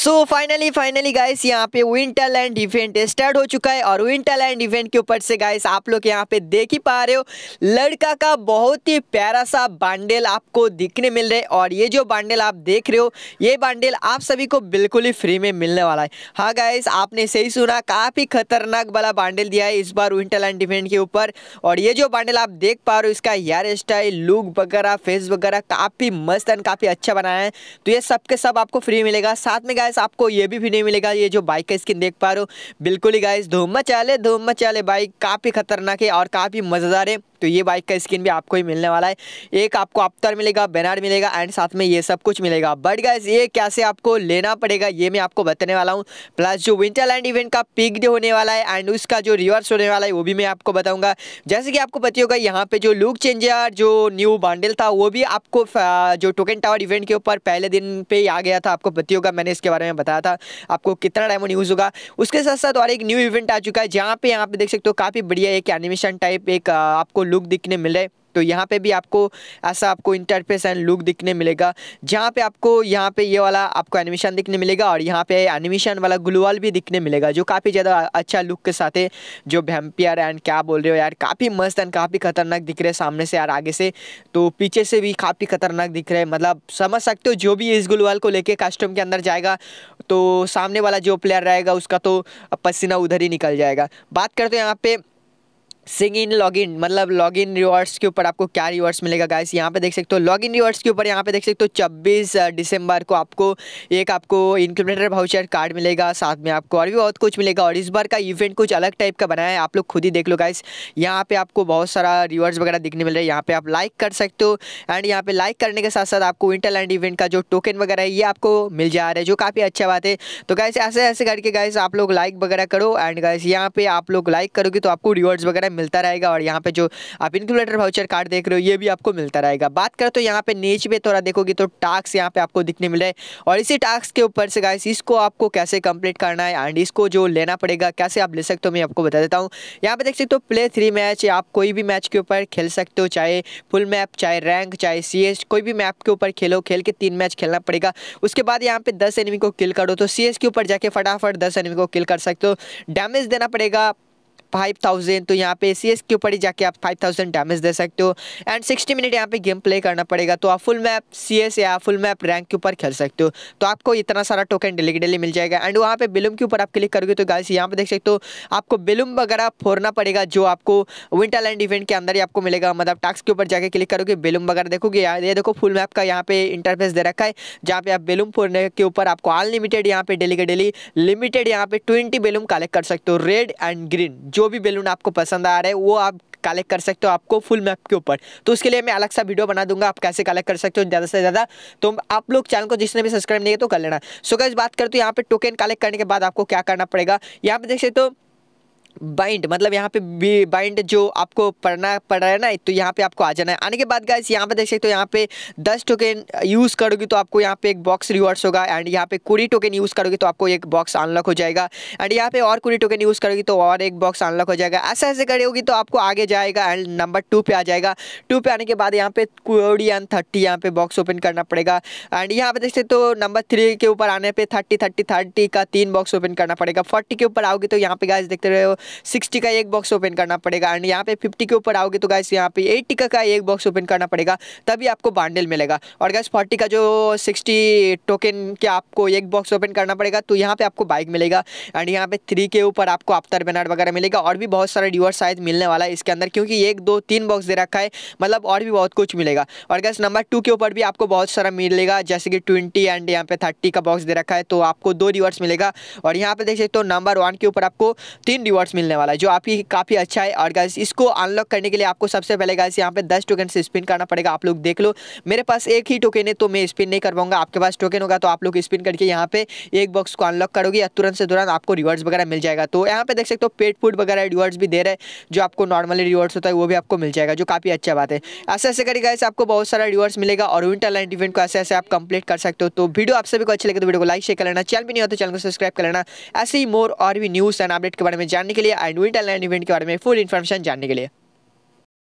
so finally finally guys यहाँ पे winter land event start हो चुका है और विंटर लैंड इवेंट के ऊपर से गाइस आप लोग यहाँ पे देख ही पा रहे हो लड़का का बहुत ही प्यारा सा बांडेल आपको दिखने मिल रहे और ये जो बांडेल आप देख रहे हो ये बांडेल आप सभी को बिल्कुल ही फ्री में मिलने वाला है हाँ गाइस आपने सही सुना काफ़ी खतरनाक वाला बांडेल दिया है इस बार विंटर लैंड इवेंट के ऊपर और ये जो बांडेल आप देख पा रहे हो इसका हेयर स्टाइल लुक वगैरह फेस वगैरह काफ़ी मस्त एंड काफ़ी अच्छा बनाया है तो ये सब के सब आपको फ्री मिलेगा साथ में गाय गाइस आपको ये भी नहीं मिलेगा ये जो बाइक का स्किन देख पा रहे हो बिल्कुल ही गाइस धूम मचाले धूम मचाले बाइक काफ़ी खतरनाक है और काफ़ी मज़ेदार है तो ये बाइक का स्किन भी आपको ही मिलने वाला है एक आपको अफ्तर मिलेगा बैनर मिलेगा एंड साथ में ये सब कुछ मिलेगा बट गाइज ये कैसे आपको लेना पड़ेगा ये मैं आपको बताने वाला हूँ प्लस जो विंटरलैंड इवेंट का पिक डे होने वाला है एंड उसका जो रिवर्स होने वाला है वो भी मैं आपको बताऊँगा जैसे कि आपको पता होगा यहाँ पे जो लुक चेंजर जो न्यू बांडल था वो भी आपको जो टोकन टावर इवेंट के ऊपर पहले दिन पे ही आ गया था आपको पता होगा मैंने इसके बारे में बताया था आपको कितना डायमंड यूज़ होगा उसके साथ साथ और एक न्यू इवेंट आ चुका है जहाँ पे यहाँ पे देख सकते हो काफ़ी बढ़िया एक एनिमेशन टाइप एक आपको लुक दिखने मिले तो यहाँ पे भी आपको ऐसा आपको इंटरफेस एंड लुक दिखने मिलेगा जहाँ पे आपको यहाँ पे ये यह वाला आपको एनिमेशन दिखने मिलेगा और यहाँ पे एनिमेशन वाला ग्लूअल भी दिखने मिलेगा जो काफ़ी ज़्यादा अच्छा लुक के साथ है जो भैम्पियर एंड क्या बोल रहे हो यार काफ़ी मस्त एंड काफ़ी खतरनाक दिख रहे हैं सामने से यार आगे से तो पीछे से भी काफ़ी खतरनाक दिख रहे हैं मतलब समझ सकते हो जो भी इस ग्लूअल को लेकर कस्टम के अंदर जाएगा तो सामने वाला जो प्लेयर रहेगा उसका तो पसीना उधर ही निकल जाएगा बात करते हो यहाँ पर सिंग इन लॉग इन मतलब लॉग इन रिवॉर्ड्स के ऊपर आपको क्या रिवॉर्ड्स मिलेगा गाइस यहाँ पे देख सकते हो लॉग इन रिवॉर्ड्स के ऊपर यहाँ पे देख सकते हो 26 दिसंबर को आपको एक आपको इंक्रीमेंटर भाउचर कार्ड मिलेगा साथ में आपको और भी बहुत कुछ मिलेगा और इस बार का इवेंट कुछ अलग टाइप का बनाया है आप लोग खुद ही देख लो गाइस यहाँ पर आपको बहुत सारा रिवॉर्ड्स वगैरह दिखने मिल रहा है यहाँ पर आप लाइक कर सकते हो एंड यहाँ पर लाइक करने के साथ साथ आपको विंटरलैंड इवेंट का जो टोकन वगैरह है ये आपको मिल जा रहा है जो काफ़ी अच्छा बात है तो गाइस ऐसे ऐसे करके गाइस आप लोग लाइक वगैरह करो एंड गाइस यहाँ पर आप लोग लाइक करोगे तो आपको रिवॉर्ड्स वगैरह है मिलता रहेगा और यहाँ पे जो आप इनक्यूबेटर वाउचर कार्ड देख रहे हो ये भी आपको मिलता रहेगा बात करें तो यहाँ पे नीचे पे थोड़ा देखोगे तो टास्क यहाँ पे आपको दिखने मिले और इसी टास्क के ऊपर से गाइस इसको आपको कैसे कंप्लीट करना है एंड इसको जो लेना पड़ेगा कैसे आप ले सकते हो मैं आपको बता देता हूँ यहाँ पे देख सकते हो प्ले थ्री मैच आप कोई भी मैच के ऊपर खेल सकते हो चाहे फुल मैप चाहे रैंक चाहे सी कोई भी मैप के ऊपर खेलो खेल के तीन मैच खेलना पड़ेगा उसके बाद यहाँ पे दस एनिमी को किल करो तो सी के ऊपर जाके फटाफट दस एनिमी को किल कर सकते हो डैमेज देना पड़ेगा फाइव थाउजेंड तो यहाँ पे सी के ऊपर ही जाके आप फाइव थाउजेंड डैमेज दे सकते हो एंड सिक्सटी मिनट यहाँ पे गेम प्ले करना पड़ेगा तो आप फुल मैप सी या फुल मैप रैंक के ऊपर खेल सकते हो तो आपको इतना सारा टोकन डेली डेली मिल जाएगा एंड वहाँ पे बिलूम के ऊपर आप क्लिक करोगे तो गाइस यहाँ पे देख सकते हो आपको बिलूम वगैरह फोड़ना पड़ेगा जो आपको विंटरलैंड इवेंट के अंदर ही आपको मिलेगा मतलब टास्क के ऊपर जाके क्लिक करोगे बेलूम वगैरह देखोगे ये देखो फुल मैप का यहाँ पे इंटरफेस दे रखा है जहाँ पे आप बेलूम फोड़ने के ऊपर आपको अनलिमिटेड यहाँ पे डेली के डेली लिमिटेड यहाँ पे ट्वेंटी बेलूम कलेक्ट कर सकते हो रेड एंड ग्रीन जो जो भी बैलून आपको पसंद आ रहा है वो आप कलेक्ट कर सकते हो आपको फुल मैप के ऊपर तो उसके लिए मैं अलग सा वीडियो बना दूंगा आप कैसे कलेक्ट कर सकते हो ज़्यादा से ज़्यादा तो आप लोग चैनल को जिसने भी सब्सक्राइब नहीं है तो कर लेना सो so, बात करते हो यहाँ पे टोकन कलेक्ट करने के बाद आपको क्या करना पड़ेगा यहाँ पे देख सकते हो बाइंड मतलब यहाँ पे बाइंड जो आपको पढ़ना पड़ रहा है ना तो यहाँ पे आपको आ जाना है आने के बाद गाइस यहाँ पे देख सकते हो यहाँ पे दस टोकन यूज़ करोगे तो आपको यहाँ पे एक बॉक्स रिवॉर्ड्स होगा एंड यहाँ पे कुड़ी टोकन यूज़ करोगे तो आपको एक बॉक्स अनलॉक हो जाएगा एंड यहाँ पे और कुड़ी टोकन यूज़ करोगे तो और एक बॉक्स अनलॉक हो जाएगा ऐसे ऐसे होगी तो आपको आगे जाएगा एंड नंबर टू पे आ जाएगा टू पे आने के बाद यहाँ पे कुड़ी एंड थर्टी यहाँ पे बॉक्स ओपन करना पड़ेगा एंड यहाँ पे देख सकते हो नंबर थ्री के ऊपर आने पर थर्टी थर्टी थर्टी का तीन बॉक्स ओपन करना पड़ेगा फोर्टी के ऊपर आओगे तो यहाँ पे गाइज देखते रहे हो सिक्सटी का एक बॉक्स ओपन करना पड़ेगा एंड यहाँ पे फिफ्टी के ऊपर आओगे तो गैस यहाँ पे एट्टी का, का एक बॉक्स ओपन करना पड़ेगा तभी आपको बांडल मिलेगा और गैस फोर्टी का जो सिक्सटी टोकन के आपको एक बॉक्स ओपन करना पड़ेगा तो यहाँ पर आपको बाइक मिलेगा एंड यहाँ पे थ्री के ऊपर आपको अफ्तर बैनर वगैरह मिलेगा और भी बहुत सारे रिवर्स शायद मिलने वाला है इसके अंदर क्योंकि एक दो तीन बॉक्स दे रखा है मतलब और भी बहुत कुछ मिलेगा और गैस नंबर टू के ऊपर भी आपको बहुत सारा मिलेगा जैसे कि ट्वेंटी एंड यहाँ पे थर्टी का बॉक्स दे रखा है तो आपको दो रिवर्स मिलेगा और यहाँ पे देख सकते हो नंबर वन के ऊपर आपको तीन रिवर्स बॉक्स मिलने वाला है जो आपकी काफ़ी अच्छा है और गाइस इसको अनलॉक करने के लिए आपको सबसे पहले गाइस यहाँ पे दस टोकन से स्पिन करना पड़ेगा आप लोग देख लो मेरे पास एक ही टोकन है तो मैं स्पिन नहीं कर पाऊंगा आपके पास टोकन होगा तो आप लोग स्पिन करके यहाँ पे एक बॉक्स को अनलॉक करोगे या तुरंत से तुरंत आपको रिवॉर्ड्स वगैरह मिल जाएगा तो यहाँ पे देख सकते हो पेट फूड वगैरह रिवॉर्ड्स भी दे रहे हैं जो आपको नॉर्मली रिवॉर्ड्स होता है वो भी आपको मिल जाएगा जो काफ़ी अच्छा बात है ऐसे ऐसे करके गाइस आपको बहुत सारा रिवॉर्ड्स मिलेगा और विंटर लाइन इवेंट को ऐसे ऐसे आप कंप्लीट कर सकते हो तो वीडियो आप सभी को अच्छी लगे तो वीडियो को लाइक शेयर कर लेना चैनल भी नहीं होता तो चैनल को सब्सक्राइब कर लेना ऐसे ही मोर और भी न्यूज़ एंड अपडेट के बारे में जानने के के लिए आईडूल टैलेंट इवेंट के बारे में फुल इन्फॉर्मेशन जानने के लिए